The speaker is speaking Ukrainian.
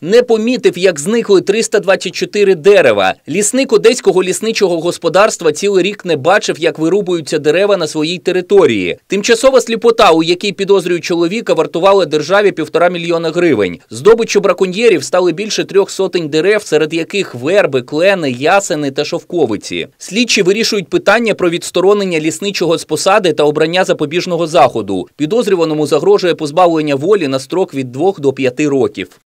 Не помітив, як зникли 324 дерева. Лісник одеського лісничого господарства цілий рік не бачив, як вирубуються дерева на своїй території. Тимчасова сліпота, у якій підозрюють чоловіка, вартувала державі півтора мільйона гривень. Здобиччю браконьєрів стали більше трьох сотень дерев, серед яких верби, клени, ясени та шовковиці. Слідчі вирішують питання про відсторонення лісничого з посади та обрання запобіжного заходу. Підозрюваному загрожує позбавлення волі на строк від двох до п'яти років.